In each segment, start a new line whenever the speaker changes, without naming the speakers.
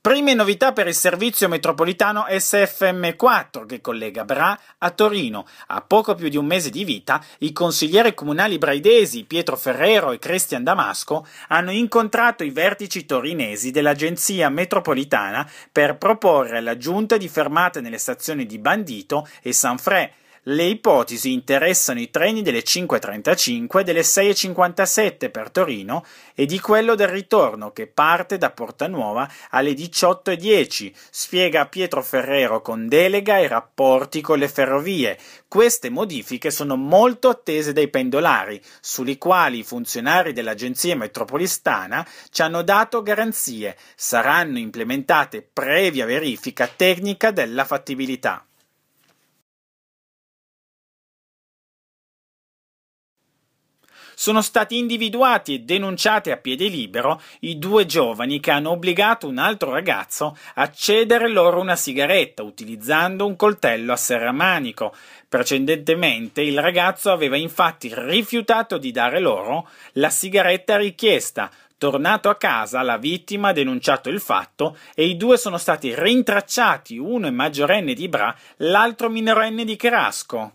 Prime novità per il servizio metropolitano SFM4 che collega Bra a Torino. A poco più di un mese di vita, i consiglieri comunali braidesi Pietro Ferrero e Cristian Damasco hanno incontrato i vertici torinesi dell'Agenzia Metropolitana per proporre alla giunta di fermate nelle stazioni di Bandito e San Fre le ipotesi interessano i treni delle 5.35, delle 6.57 per Torino e di quello del ritorno che parte da Porta Nuova alle 18.10, spiega Pietro Ferrero con delega ai rapporti con le ferrovie. Queste modifiche sono molto attese dai pendolari, sui quali i funzionari dell'Agenzia Metropolitana ci hanno dato garanzie. Saranno implementate previa verifica tecnica della fattibilità. sono stati individuati e denunciati a piede libero i due giovani che hanno obbligato un altro ragazzo a cedere loro una sigaretta utilizzando un coltello a serramanico. Precedentemente il ragazzo aveva infatti rifiutato di dare loro la sigaretta richiesta, Tornato a casa, la vittima ha denunciato il fatto e i due sono stati rintracciati, uno è maggiorenne di Bra, l'altro minorenne di Cherasco.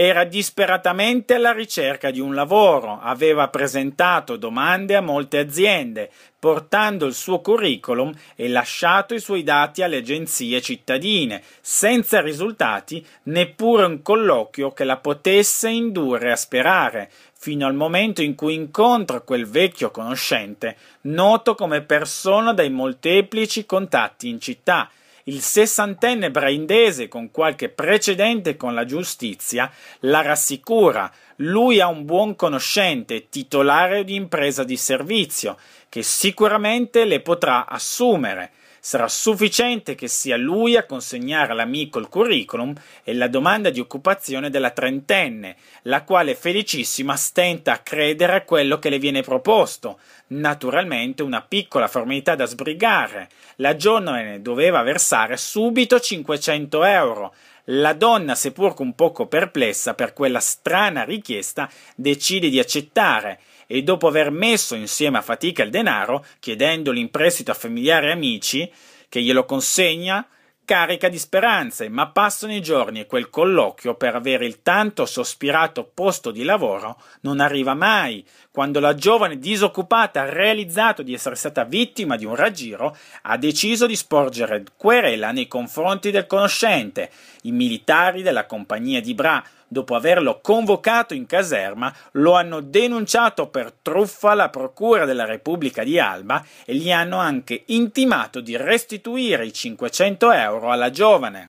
Era disperatamente alla ricerca di un lavoro, aveva presentato domande a molte aziende, portando il suo curriculum e lasciato i suoi dati alle agenzie cittadine, senza risultati neppure un colloquio che la potesse indurre a sperare, fino al momento in cui incontra quel vecchio conoscente, noto come persona dai molteplici contatti in città, il sessantenne braindese con qualche precedente con la giustizia la rassicura. Lui ha un buon conoscente, titolare di impresa di servizio, che sicuramente le potrà assumere. Sarà sufficiente che sia lui a consegnare all'amico il curriculum e la domanda di occupazione della trentenne, la quale felicissima stenta a credere a quello che le viene proposto. Naturalmente una piccola formalità da sbrigare. La giovane doveva versare subito 500 euro. La donna, seppur un poco perplessa per quella strana richiesta, decide di accettare e dopo aver messo insieme a fatica il denaro, chiedendolo in prestito a familiari e amici, che glielo consegna, carica di speranze, ma passano i giorni e quel colloquio per avere il tanto sospirato posto di lavoro non arriva mai, quando la giovane disoccupata ha realizzato di essere stata vittima di un raggiro, ha deciso di sporgere querela nei confronti del conoscente, i militari della compagnia di Bra, dopo averlo convocato in caserma, lo hanno denunciato per truffa alla Procura della Repubblica di Alba e gli hanno anche intimato di restituire i 500 euro alla giovane.